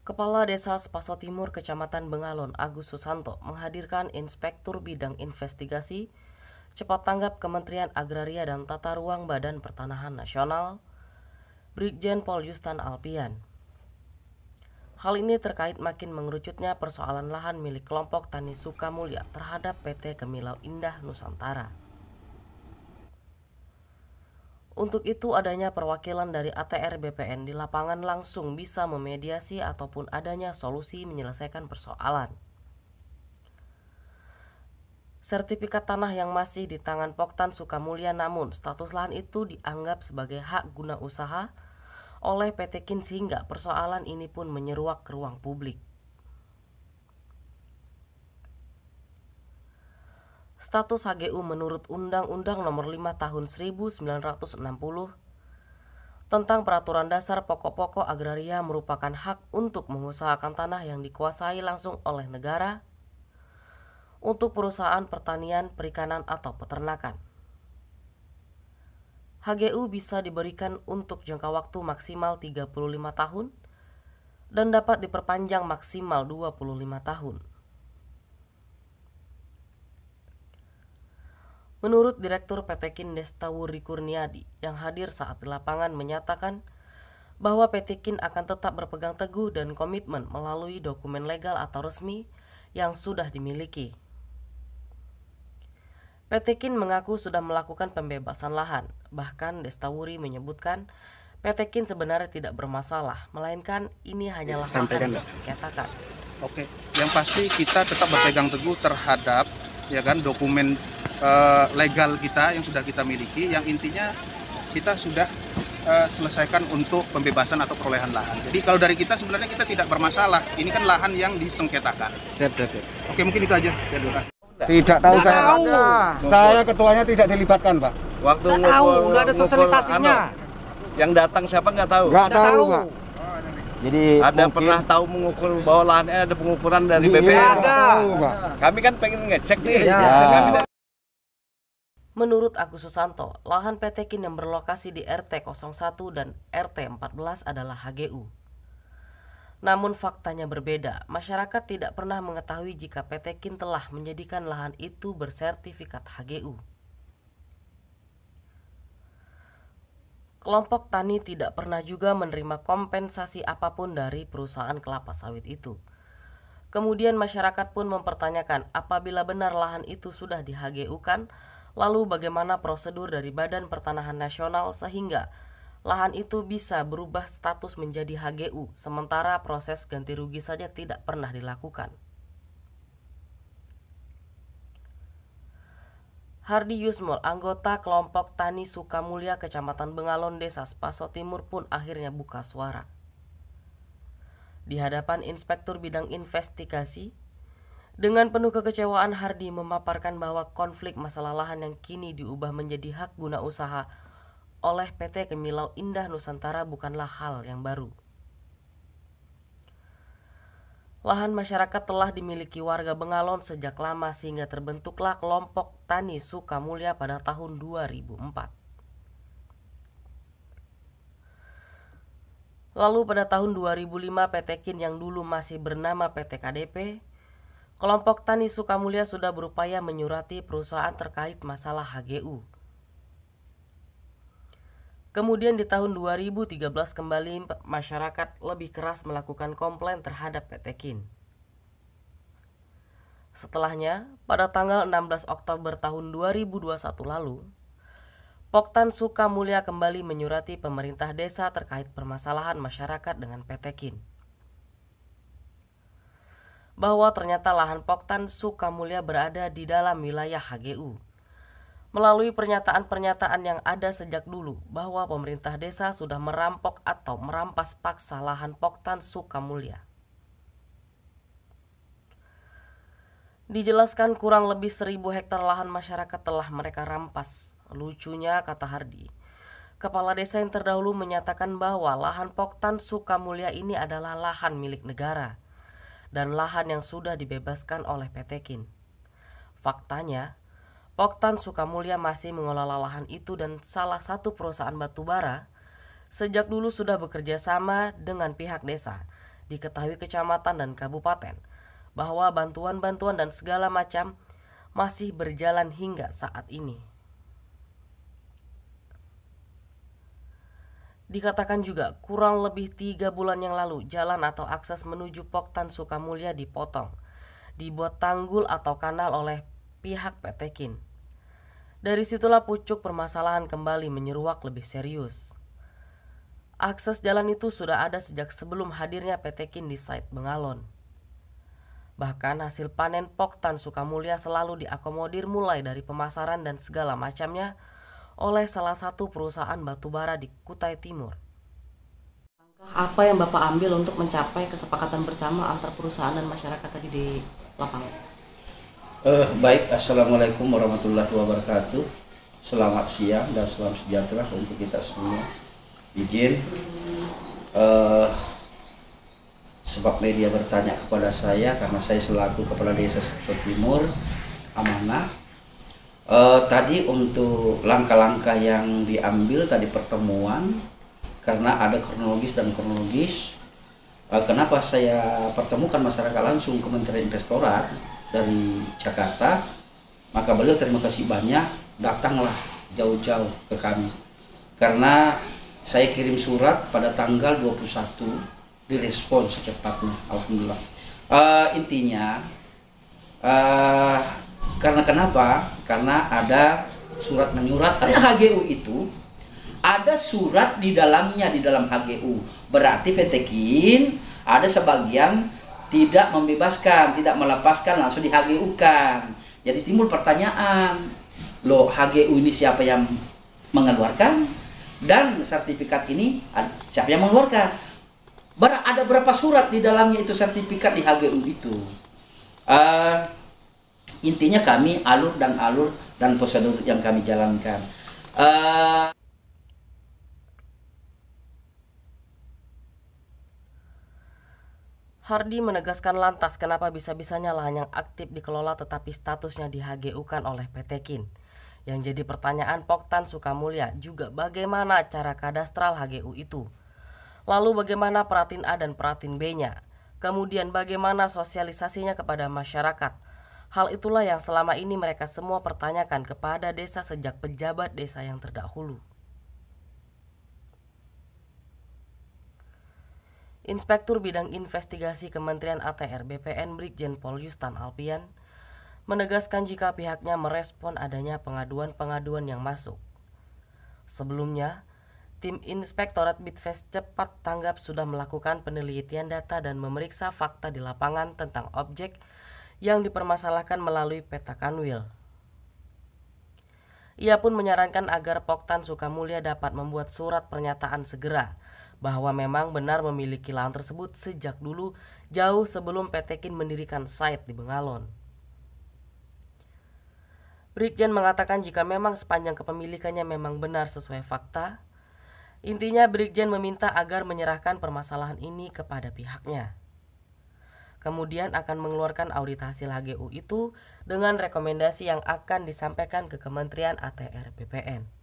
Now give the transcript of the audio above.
Kepala Desa Sepaso Timur Kecamatan Bengalon Agus Susanto menghadirkan Inspektur Bidang Investigasi Cepat Tanggap Kementerian Agraria dan Tata Ruang Badan Pertanahan Nasional, Brigjen Pol Yustan Alpian. Hal ini terkait makin mengerucutnya persoalan lahan milik kelompok Tani Sukamulya terhadap PT Kemilau Indah Nusantara. Untuk itu adanya perwakilan dari ATR BPN di lapangan langsung bisa memediasi ataupun adanya solusi menyelesaikan persoalan. Sertifikat tanah yang masih di tangan Poktan Sukamulia namun status lahan itu dianggap sebagai hak guna usaha oleh PT KIN sehingga persoalan ini pun menyeruak ke ruang publik. status HGU menurut Undang-Undang Nomor 5 Tahun 1960 tentang Peraturan Dasar Pokok-pokok Agraria merupakan hak untuk mengusahakan tanah yang dikuasai langsung oleh negara untuk perusahaan pertanian, perikanan, atau peternakan. HGU bisa diberikan untuk jangka waktu maksimal 35 tahun dan dapat diperpanjang maksimal 25 tahun. Menurut Direktur PT KIN Destawuri Kurniadi yang hadir saat di lapangan menyatakan bahwa PT KIN akan tetap berpegang teguh dan komitmen melalui dokumen legal atau resmi yang sudah dimiliki. PT KIN mengaku sudah melakukan pembebasan lahan, bahkan Destawuri menyebutkan PT KIN sebenarnya tidak bermasalah, melainkan ini hanyalah Sampaikan sengketakan. Oke, yang pasti kita tetap berpegang teguh terhadap ya kan dokumen uh, legal kita yang sudah kita miliki yang intinya kita sudah uh, selesaikan untuk pembebasan atau perolehan lahan. Jadi kalau dari kita sebenarnya kita tidak bermasalah. Ini kan lahan yang disengketakan. Siap, siap, siap. Oke, mungkin itu aja. Tidak tahu Nggak saya. Tahu. Saya ketuanya tidak dilibatkan, Pak. Waktu nggak tahu, nggak ada sosialisasinya. Anu, yang datang siapa nggak tahu? Nggak tahu, Pak. Jadi ada mungkin... pernah tahu mengukur bahwa lahannya ada pengukuran dari iya, BPN? Ada. Kami kan pengen ngecek nih. Ya. Menurut Agus Susanto, lahan PT Kin yang berlokasi di RT 01 dan RT 14 adalah HGU. Namun faktanya berbeda, masyarakat tidak pernah mengetahui jika PT Kin telah menjadikan lahan itu bersertifikat HGU. Kelompok tani tidak pernah juga menerima kompensasi apapun dari perusahaan kelapa sawit itu. Kemudian masyarakat pun mempertanyakan apabila benar lahan itu sudah di HGU kan, Lalu bagaimana prosedur dari Badan Pertanahan Nasional sehingga lahan itu bisa berubah status menjadi HGU sementara proses ganti rugi saja tidak pernah dilakukan. Hardi Yusmol, anggota kelompok Tani Sukamulia, Kecamatan Bengalon Desa Spaso Timur pun akhirnya buka suara. Di hadapan Inspektur Bidang Investigasi, dengan penuh kekecewaan, Hardi memaparkan bahwa konflik masalah lahan yang kini diubah menjadi hak guna usaha oleh PT Kemilau Indah Nusantara bukanlah hal yang baru. Lahan masyarakat telah dimiliki warga Bengalon sejak lama sehingga terbentuklah kelompok tani Sukamulya pada tahun 2004. Lalu pada tahun 2005 PT KIN yang dulu masih bernama PT KDP Kelompok Tani Sukamulia sudah berupaya menyurati perusahaan terkait masalah HGU. Kemudian di tahun 2013 kembali masyarakat lebih keras melakukan komplain terhadap PT KIN. Setelahnya, pada tanggal 16 Oktober tahun 2021 lalu, Poktan Sukamulia kembali menyurati pemerintah desa terkait permasalahan masyarakat dengan PT KIN bahwa ternyata lahan Poktan Sukamulya berada di dalam wilayah HGU. Melalui pernyataan-pernyataan yang ada sejak dulu bahwa pemerintah desa sudah merampok atau merampas paksa lahan Poktan Sukamulya. Dijelaskan kurang lebih seribu hektar lahan masyarakat telah mereka rampas. Lucunya kata Hardi. Kepala desa yang terdahulu menyatakan bahwa lahan Poktan Sukamulya ini adalah lahan milik negara dan lahan yang sudah dibebaskan oleh PT KIN. Faktanya, Poktan Sukamulya masih mengelola lahan itu dan salah satu perusahaan batubara sejak dulu sudah bekerja sama dengan pihak desa, diketahui kecamatan dan kabupaten, bahwa bantuan-bantuan dan segala macam masih berjalan hingga saat ini. Dikatakan juga, kurang lebih tiga bulan yang lalu, jalan atau akses menuju Poktan Sukamulya dipotong. Dibuat tanggul atau kanal oleh pihak PT KIN. Dari situlah pucuk permasalahan kembali menyeruak lebih serius. Akses jalan itu sudah ada sejak sebelum hadirnya PT KIN di site Bengalon. Bahkan hasil panen Poktan Sukamulya selalu diakomodir mulai dari pemasaran dan segala macamnya oleh salah satu perusahaan batubara di Kutai Timur. Apa yang Bapak ambil untuk mencapai kesepakatan bersama antar perusahaan dan masyarakat tadi di lapangan? Eh, baik, Assalamualaikum warahmatullahi wabarakatuh. Selamat siang dan salam sejahtera untuk kita semua. Izin, eh, sebab media bertanya kepada saya karena saya selaku kepala desa Soto Timur amanah Uh, tadi untuk langkah-langkah yang diambil tadi pertemuan karena ada kronologis dan kronologis uh, kenapa saya pertemukan masyarakat langsung Kementerian Investorat dari Jakarta maka beliau terima kasih banyak datanglah jauh-jauh ke kami karena saya kirim surat pada tanggal 21 direspon secepatnya Alhamdulillah uh, intinya uh, karena kenapa? Karena ada surat menyurat ada iya. HGU itu ada surat di dalamnya di dalam HGU. Berarti PT KIN ada sebagian tidak membebaskan, tidak melepaskan langsung di HGU kan. Jadi timbul pertanyaan, loh HGU ini siapa yang mengeluarkan dan sertifikat ini siapa yang mengeluarkan? ada berapa surat di dalamnya itu sertifikat di HGU itu? Uh, Intinya kami alur dan alur dan prosedur yang kami jalankan. Uh, Hardi menegaskan lantas kenapa bisa-bisanya lahan yang aktif dikelola tetapi statusnya di HGU kan oleh PT KIN. Yang jadi pertanyaan Poktan Sukamulya juga bagaimana cara kadastral HGU itu. Lalu bagaimana Peratin A dan Peratin B-nya. Kemudian bagaimana sosialisasinya kepada masyarakat. Hal itulah yang selama ini mereka semua pertanyakan kepada desa sejak pejabat desa yang terdahulu. Inspektur Bidang Investigasi Kementerian ATR BPN Brigjen Pol Yustan Alpian menegaskan jika pihaknya merespon adanya pengaduan-pengaduan yang masuk. Sebelumnya, tim Inspektorat Bitfest cepat tanggap sudah melakukan penelitian data dan memeriksa fakta di lapangan tentang objek yang dipermasalahkan melalui peta Kanwil. Ia pun menyarankan agar Poktan Sukamulia dapat membuat surat pernyataan segera bahwa memang benar memiliki lahan tersebut sejak dulu jauh sebelum PT Kin mendirikan site di Bengalon. Brigjen mengatakan jika memang sepanjang kepemilikannya memang benar sesuai fakta, intinya Brigjen meminta agar menyerahkan permasalahan ini kepada pihaknya kemudian akan mengeluarkan audit hasil HGU itu dengan rekomendasi yang akan disampaikan ke Kementerian ATR BPN.